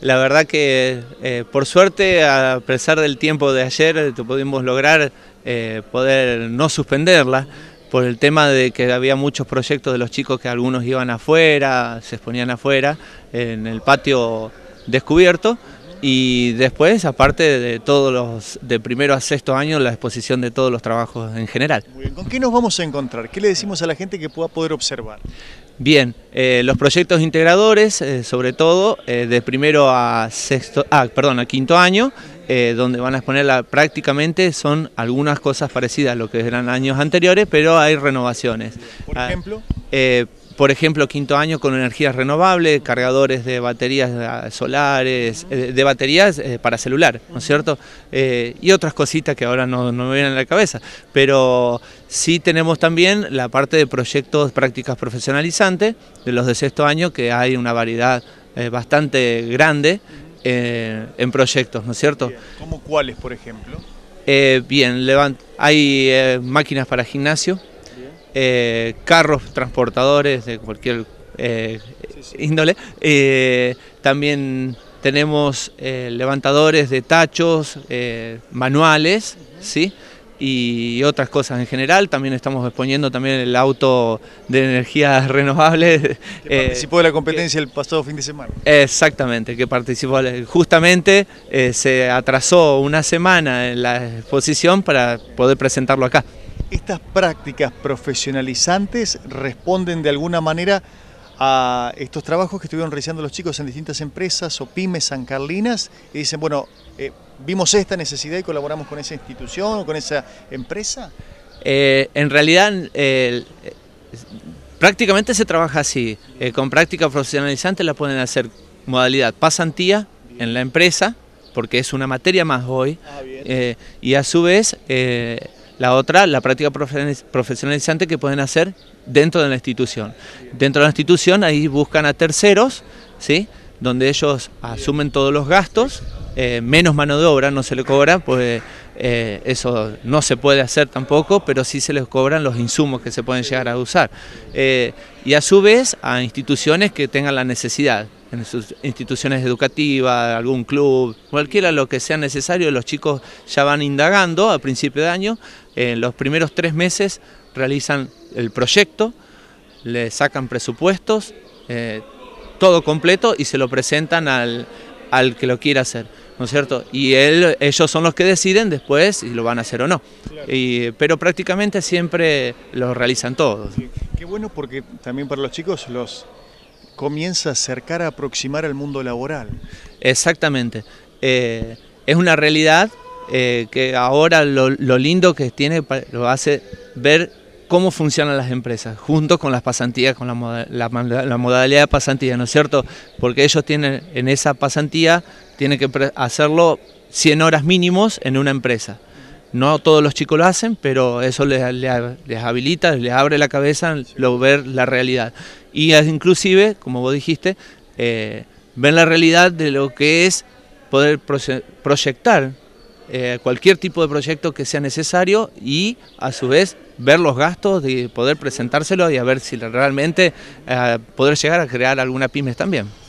La verdad que eh, por suerte, a pesar del tiempo de ayer, eh, pudimos lograr eh, poder no suspenderla por el tema de que había muchos proyectos de los chicos que algunos iban afuera, se exponían afuera, en el patio descubierto. Y después, aparte de todos los de primero a sexto año, la exposición de todos los trabajos en general. ¿Con qué nos vamos a encontrar? ¿Qué le decimos a la gente que pueda poder observar? Bien, eh, los proyectos integradores, eh, sobre todo eh, de primero a sexto, ah, perdón, a quinto año, donde van a exponer prácticamente son algunas cosas parecidas a lo que eran años anteriores, pero hay renovaciones. Por ah, ejemplo por ejemplo, quinto año con energías renovables, cargadores de baterías ah, solares, eh, de baterías eh, para celular, ¿no es cierto? Eh, y otras cositas que ahora no, me vienen a la cabeza. Pero sí tenemos también la parte de proyectos prácticas profesionalizantes de los de sexto año, que hay una variedad bastante grande en proyectos, ¿no es cierto? ¿Cómo cuáles, por ejemplo? bien, hay máquinas para gimnasio, eh, carros transportadores de cualquier eh, índole. Eh, también tenemos levantadores de tachos, manuales, ¿sí? y otras cosas en general. También estamos exponiendo también el auto de energías renovables. participó de la competencia el pasado fin de semana. Exactamente, que participó. Justamente se atrasó una semana en la exposición para poder presentarlo acá. ¿Estas prácticas profesionalizantes responden de alguna manera a estos trabajos que estuvieron realizando los chicos en distintas empresas o pymes carlinas y dicen, bueno, eh, vimos esta necesidad y colaboramos con esa institución o con esa empresa? Eh, en realidad, eh, prácticamente se trabaja así. con prácticas profesionalizantes la pueden hacer modalidad pasantía en la empresa, porque es una materia más hoy, ah, y a su vez la otra, la práctica profesionalizante que pueden hacer dentro de la institución. Dentro de la institución ahí buscan a terceros, ¿sí? donde ellos asumen todos los gastos, eh, menos mano de obra no se le cobra, pues eh, eso no se puede hacer tampoco, pero sí se les cobran los insumos que se pueden llegar a usar. Eh, y a su vez a instituciones que tengan la necesidad en sus instituciones educativas, algún club, cualquiera lo que sea necesario, los chicos ya van indagando a principio de año, en los primeros tres meses realizan el proyecto, le sacan presupuestos, eh, todo completo y se lo presentan al, que lo quiera hacer. ¿no es cierto? Y ellos son los que deciden después si lo van a hacer o no. pero prácticamente siempre lo realizan todos. qué bueno porque también para los chicos los comienza a acercar, a aproximar al mundo laboral. Exactamente. Eh, es una realidad eh, que ahora lo, lindo que tiene lo hace ver cómo funcionan las empresas, junto con las pasantías, con la, la modalidad de pasantía, ¿no es cierto? Porque ellos tienen en esa pasantía, tienen que hacerlo 100 horas mínimos en una empresa. No todos los chicos lo hacen, pero eso les, habilita, les abre la cabeza lo, ver la realidad. Y inclusive, como vos dijiste, eh, ver la realidad de lo que es poder proyectar eh, cualquier tipo de proyecto que sea necesario y a su vez ver los gastos de poder presentárselo y a ver si realmente eh, poder llegar a crear alguna pymes también.